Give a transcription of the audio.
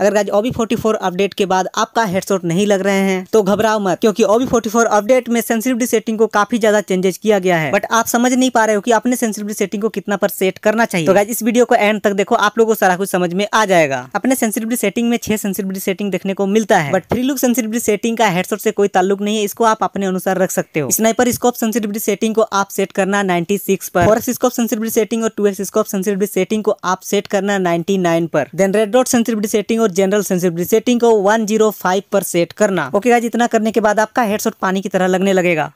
अगर guys OB forty four update के बाद आपका हेडसोट नहीं लग रहे हैं तो घबराओ मत क्योंकि ओबी फोर्टी फोर अपडेट में सेंसिटिविटी सेटिंग को काफी ज्यादा चेंजेस किया गया है बट आप समझ नहीं पा रहे हो कि अपने सेंसिटिविटी सेटिंग को कितना पर सेट करना चाहिए तो गाइज इस वीडियो को एंड तक देखो आप लोगों को सारा कुछ समझ में आ जाएगा अपने सेंसिटिविटी सेटिंग में छह सेंसिटिविटी सेटिंग देखने को मिलता है but free look sensitivity setting का हेडसोट से कोई ताल्लुक नहीं है इसको आप अपने अनुसार रख सकते हो स्नाइपर स्कोप सेंसिटिविटी सेटिंग को आप सेट करना नाइन्टी सिक्स पर फोर स्कोप सेंसिटिविटी सेटिंग और two X scope sensitivity setting को आप सेट करना नाइन्टी नाइन पर then red dot sensitivity setting और जनरल सेंसिटिविटी सेटिंग को 105 पर सेट करना ओके गाइज इतना करने के बाद आपका हेडसेट पानी की तरह लगने लगेगा